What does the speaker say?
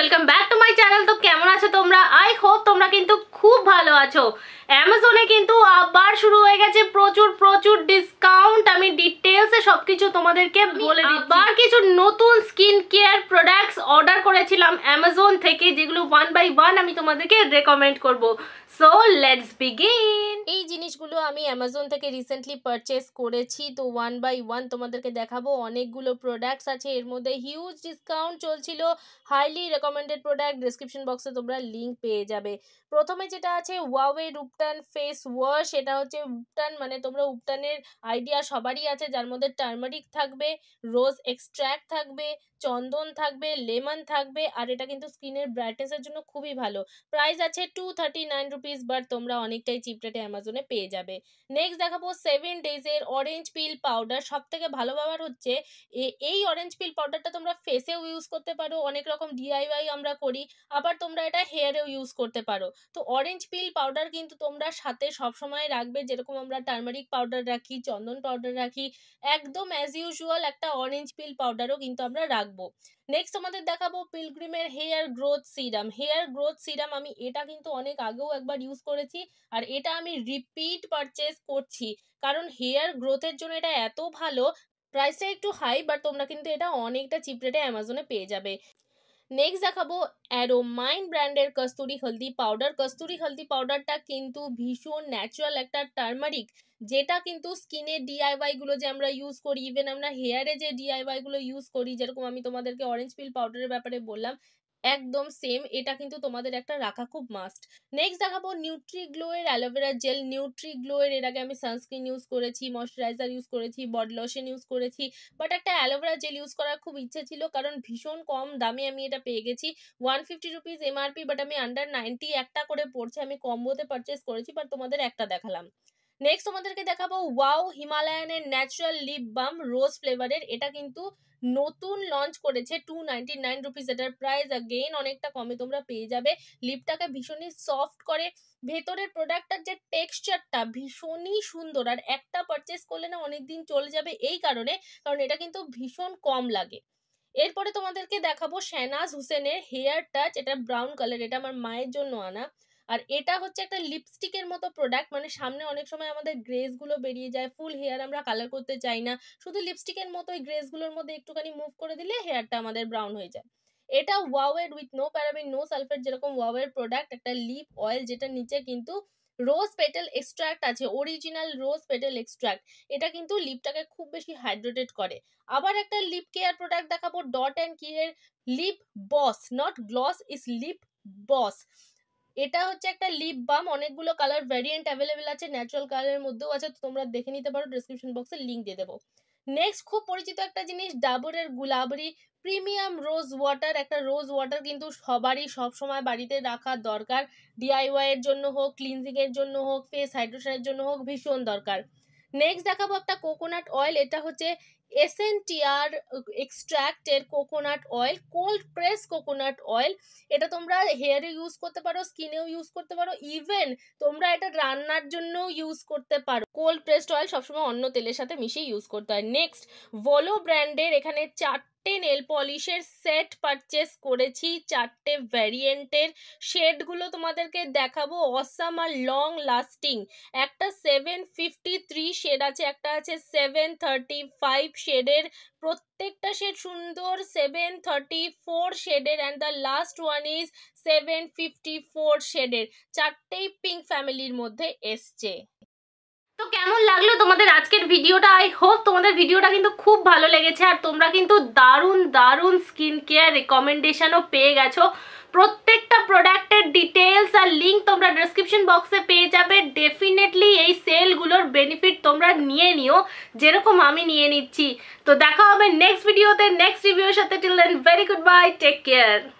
welcome back to my channel তো কেমন আছো তোমরা আই হোপ তোমরা কিন্তু খুব ভালো আছো অ্যামাজনে কিন্তু আবার শুরু হয়ে গেছে প্রচুর প্রচুর ডিসকাউন্ট আমি ডিটেলসে সবকিছু তোমাদেরকে বলে দিই আবার কিছু নতুন স্কিন কেয়ার প্রোডাক্টস অর্ডার করেছিলাম অ্যামাজন থেকে যেগুলো ওয়ান বাই ওয়ান আমি তোমাদেরকে রেকমেন্ড করব সো লেটস বিগিন এই জিনিসগুলো আমি অ্যামাজন থেকে রিসেন্টলি পারচেস করেছি তো ওয়ান বাই ওয়ান তোমাদেরকে দেখাবো অনেকগুলো প্রোডাক্টস আছে এর মধ্যে হিউজ ডিসকাউন্ট চলছিল হাইলি রেকমেন্ডেড প্রোডাক্ট ডিসক্রিপশন বক্সে তোমরা লিঙ্ক পেয়ে যাবে প্রথমে যেটা আছে ওয়াওয়ে রূপটান ফেস ওয়াশ এটা হচ্ছে উপটান মানে তোমরা উপটানের আইডিয়া সবারই আছে যার মধ্যে টার্মারিক থাকবে রোজ এক্সট্র্যাক্ট থাকবে চন্দন থাকবে লেমন থাকবে আর এটা কিন্তু স্কিনের ব্রাইটনেসের জন্য খুবই ভালো প্রাইস আছে two thirty nine rupees but তোমরা অনেকটাই চিপ রেটে অ্যামাজনে পেয়ে যাবে নেক্সট দেখাবো সেভেন ডেজের অরেঞ্জ পিল পাউডার সব থেকে ভালো ব্যবহার হচ্ছে এই অরেঞ্জ পিল পাউডারটা তোমরা ফেসেও ইউজ করতে পারো অনেক রকম ডিআইওয়াই আমরা করি আবার তোমরা এটা হেয়ারেও ইউজ করতে পারো তো অরেঞ্জ পিল পাউডার কিন্তু তোমরা সাথে সবসময় রাখবে যেরকম আমরা টার্মারিক পাউডার রাখি চন্দন পাউডার রাখি একদম অ্যাজ ইউজুয়াল একটা অরেঞ্জ পিল পাউডারও কিন্তু আমরা রাখবো নেক্সট আমাদের দেখাবো পিলগ্রিমের hair growth serum hair growth serum আমি এটা কিন্তু অনেক আগেও একবার ইউজ করেছি আর এটা আমি রিপিট পারচেস করছি কারণ হেয়ার গ্রোথের জন্য এটা এত ভালো প্রাইসটা একটু হাই বাট তোমরা কিন্তু এটা অনেকটা চিপ রেটে অ্যামাজনে পেয়ে যাবে নেক্সট দেখাবো অ্যারোমাইন ব্র্যান্ডের কস্তুরি হলদি পাউডার কস্তুরি হলদি পাউডারটা কিন্তু ভীষণ ন্যাচুরাল একটা টার্মারিক যেটা কিন্তু স্কিনের ডিআইওয়াইগুলো যে আমরা ইউজ করি ইভেন আমরা হেয়ারে যে ডিআইওয়াইগুলো ইউজ করি যেরকম আমি তোমাদেরকে অরেঞ্জ পিল পাউডারের ব্যাপারে বললাম একদম সেম এটা কিন্তু তোমাদের একটা রাখা খুব মাস্ট নেক্সট দেখাবো নিউট্রিগ্লো এর অ্যালোভেরা জেল নিউট্রিগ্লো এর এর আগে আমি সানস্ক্রিন ইউজ করেছি ময়শ্চারাইজার ইউজ করেছি বডি লোশন ইউজ করেছি বাট একটা অ্যালোভেরা জেল ইউজ করার খুব ইচ্ছে ছিল কারণ ভীষণ কম দামে আমি এটা পেয়ে গেছি one fifty rupees MRP but আমি আন্ডার নাইনটি একটা করে পড়ছে আমি কম্বোতে পারচেস করেছি বাট তোমাদের একটা দেখালাম নেক্সট তোমাদেরকে দেখাবো ওয়াও হিমালয়ানের ন্যাচুরাল লিপ বাম রোজ ফ্লেভারের এটা কিন্তু নতুন লঞ্চ করেছে টু নাইনটি নাইন রুপিস এটার প্রাইস আগেইন অনেকটা কমে তোমরা পেয়ে যাবে লিপটাকে ভীষণই সফট করে ভেতরের প্রোডাক্টটার যে টেক্সচারটা ভীষণই সুন্দর আর একটা পারচেস করলে না অনেক দিন চলে যাবে এই কারণে কারণ এটা কিন্তু ভীষণ কম লাগে এরপরে তোমাদেরকে দেখাবো শ্যানাজ হুসেনের হেয়ার টাচ এটা ব্রাউন কালার এটা আমার মায়ের জন্য আনা আর এটা হচ্ছে একটা লিপস্টিকের মতো প্রোডাক্ট মানে সামনে অনেক সময় আমাদের গ্রেসগুলো বেরিয়ে যায় ফুল হেয়ার আমরা কালার করতে চাই না শুধু লিপস্টিকের মতো গ্রেস গ্রেসগুলোর মধ্যে একটুখানি মুভ করে দিলে হেয়ারটা আমাদের ব্রাউন হয়ে যায় এটা ওয়াওয়েড with no paraben no sulphate যেরকম ওয়াওয়ের প্রোডাক্ট একটা লিপ অয়েল যেটা নিচে কিন্তু রোজ পেটেল এক্সট্রাক্ট আছে অরিজিনাল রোজ পেটেল এক্সট্রাক্ট এটা কিন্তু লিপটাকে খুব বেশি হাইড্রেটেড করে আবার একটা লিপ কেয়ার প্রোডাক্ট দেখাবো ডট অ্যান্ড কি এর lip boss not gloss is lip boss এটা হচ্ছে একটা লিপ বাম অনেকগুলো কালার ভ্যারিয়েন্ট অ্যাভেলেবেল আছে ন্যাচারাল কালারের মধ্যেও আছে তোমরা দেখে নিতে পারো ডিসক্রিপশন বক্সে লিঙ্ক দিয়ে দেবো নেক্সট খুব পরিচিত একটা জিনিস ডাবরের গুলাবরি প্রিমিয়াম রোজ ওয়াটার একটা রোজ ওয়াটার কিন্তু সবারই সবসময় বাড়িতে রাখা দরকার ডিআইওয়াই এর জন্য হোক ক্লিনজিংয়ের জন্য হোক ফেস হাইড্রেশনের জন্য হোক ভীষণ দরকার নেক্সট দেখাবো একটা কোকোনাট অয়েল এটা হচ্ছে এসএনটিআর এক্সট্রাক্টের coconut oil cold press coconut oil এটা তোমরা হেয়ারে ইউজ করতে পারো স্কিনেও ইউজ করতে পারো ইভেন তোমরা এটা রান্নার জন্যও ইউজ করতে পারো কোল্ড প্রেসড অয়েল সবসময় অন্য তেলের সাথে মিশিয়ে ইউজ করতে হয় নেক্সট ভলো ব্র্যান্ডের এখানে চার চারটে নেল পলিশের সেট পারচেস করেছি চারটে ভ্যারিয়েন্টের শেডগুলো তোমাদেরকে দেখাবো অসাম আর লং লাস্টিং একটা সেভেন ফিফটি থ্রি শেড আছে একটা আছে সেভেন থার্টি ফাইভ শেডের প্রত্যেকটা শেড সুন্দর সেভেন থার্টি ফোর শেডের and the last one is seven fifty four শেডের চারটেই পিঙ্ক ফ্যামিলির মধ্যে এসছে তো কেমন লাগলো তোমাদের আজকের ভিডিওটা আই হোপ তোমাদের ভিডিওটা কিন্তু খুব ভালো লেগেছে আর তোমরা কিন্তু দারুণ দারুণ স্কিন কেয়ার রেকমেন্ডেশনও পেয়ে গেছো প্রত্যেকটা প্রোডাক্টের ডিটেলস আর লিঙ্ক তোমরা ডেসক্রিপশন বক্সে পেয়ে যাবে ডেফিনেটলি এই সেলগুলোর বেনিফিট তোমরা নিয়ে নিও যেরকম আমি নিয়ে নিচ্ছি তো দেখা হবে নেক্সট ভিডিওতে নেক্সট রিভিউর সাথে till then very goodbye take care